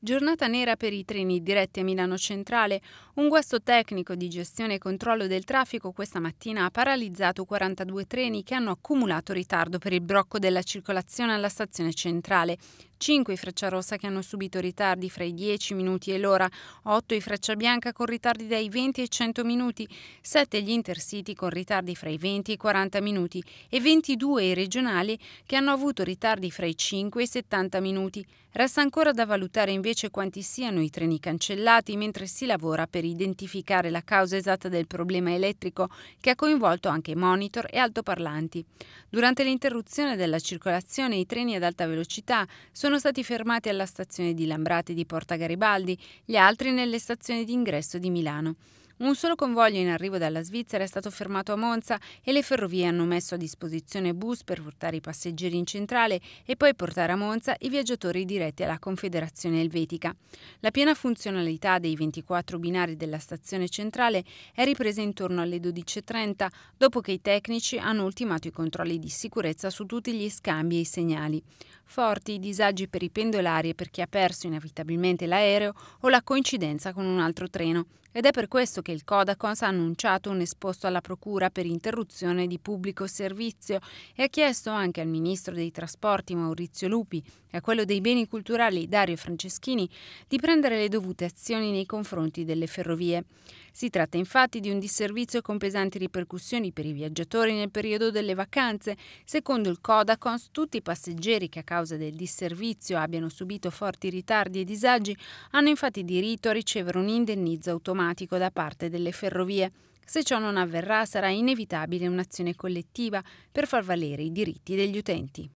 Giornata nera per i treni diretti a Milano Centrale. Un guasto tecnico di gestione e controllo del traffico questa mattina ha paralizzato 42 treni che hanno accumulato ritardo per il blocco della circolazione alla stazione centrale. 5 i freccia rossa che hanno subito ritardi fra i 10 minuti e l'ora, 8 i freccia bianca con ritardi dai 20 ai 100 minuti, 7 gli intercity con ritardi fra i 20 e i 40 minuti e 22 i regionali che hanno avuto ritardi fra i 5 e i 70 minuti. Resta ancora da valutare invece quanti siano i treni cancellati mentre si lavora per identificare la causa esatta del problema elettrico che ha coinvolto anche monitor e altoparlanti. Durante l'interruzione della circolazione i treni ad alta velocità sono sono stati fermati alla stazione di Lambrate di Porta Garibaldi, gli altri nelle stazioni d'ingresso di Milano. Un solo convoglio in arrivo dalla Svizzera è stato fermato a Monza e le ferrovie hanno messo a disposizione bus per portare i passeggeri in centrale e poi portare a Monza i viaggiatori diretti alla Confederazione Elvetica. La piena funzionalità dei 24 binari della stazione centrale è ripresa intorno alle 12.30 dopo che i tecnici hanno ultimato i controlli di sicurezza su tutti gli scambi e i segnali. Forti i disagi per i pendolari e per chi ha perso inevitabilmente l'aereo o la coincidenza con un altro treno ed è per questo che il Codacons ha annunciato un esposto alla Procura per interruzione di pubblico servizio e ha chiesto anche al Ministro dei Trasporti Maurizio Lupi e a quello dei beni culturali Dario Franceschini di prendere le dovute azioni nei confronti delle ferrovie. Si tratta infatti di un disservizio con pesanti ripercussioni per i viaggiatori nel periodo delle vacanze. Secondo il Codacons, tutti i passeggeri che a causa del disservizio abbiano subito forti ritardi e disagi hanno infatti diritto a ricevere un indennizzo automatico da parte delle ferrovie. Se ciò non avverrà sarà inevitabile un'azione collettiva per far valere i diritti degli utenti.